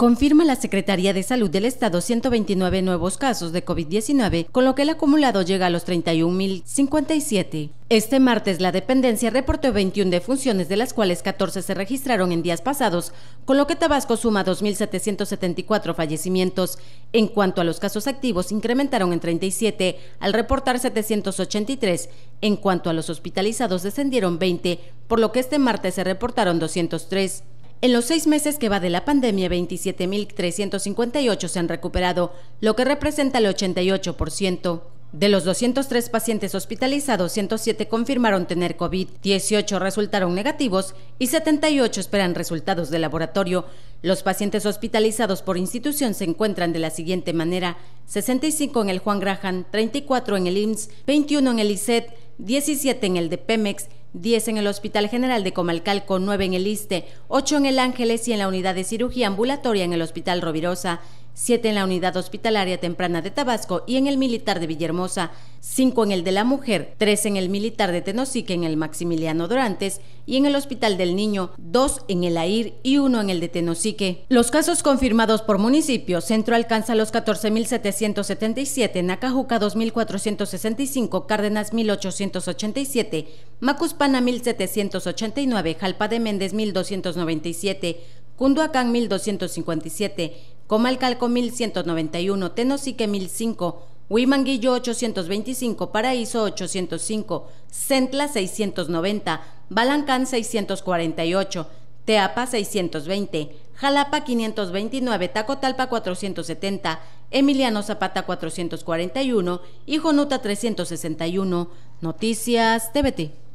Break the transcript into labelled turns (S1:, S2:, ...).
S1: Confirma la Secretaría de Salud del Estado 129 nuevos casos de COVID-19, con lo que el acumulado llega a los 31.057. Este martes la dependencia reportó 21 defunciones, de las cuales 14 se registraron en días pasados, con lo que Tabasco suma 2.774 fallecimientos. En cuanto a los casos activos, incrementaron en 37 al reportar 783. En cuanto a los hospitalizados, descendieron 20, por lo que este martes se reportaron 203. En los seis meses que va de la pandemia, 27.358 se han recuperado, lo que representa el 88%. De los 203 pacientes hospitalizados, 107 confirmaron tener COVID, 18 resultaron negativos y 78 esperan resultados de laboratorio. Los pacientes hospitalizados por institución se encuentran de la siguiente manera: 65 en el Juan Graham, 34 en el IMSS, 21 en el e ISET, 17 en el de Pemex, 10 en el Hospital General de Comalcalco, 9 en el ISTE, 8 en el Ángeles y en la unidad de cirugía ambulatoria en el Hospital Rovirosa 7 en la Unidad Hospitalaria Temprana de Tabasco y en el Militar de Villahermosa, 5 en el de la Mujer, 3 en el Militar de Tenosique en el Maximiliano Dorantes y en el Hospital del Niño, 2 en el AIR y 1 en el de Tenosique. Los casos confirmados por municipio, Centro alcanza los 14.777, Nacajuca 2.465, Cárdenas 1.887, Macuspana 1.789, Jalpa de Méndez 1.297, Cunduacán 1257, Comalcalco 1191, Tenosique 1005, Huimanguillo 825, Paraíso 805, Centla 690, Balancán 648, Teapa 620, Jalapa 529, Tacotalpa 470, Emiliano Zapata 441 y Jonuta 361. Noticias TVT.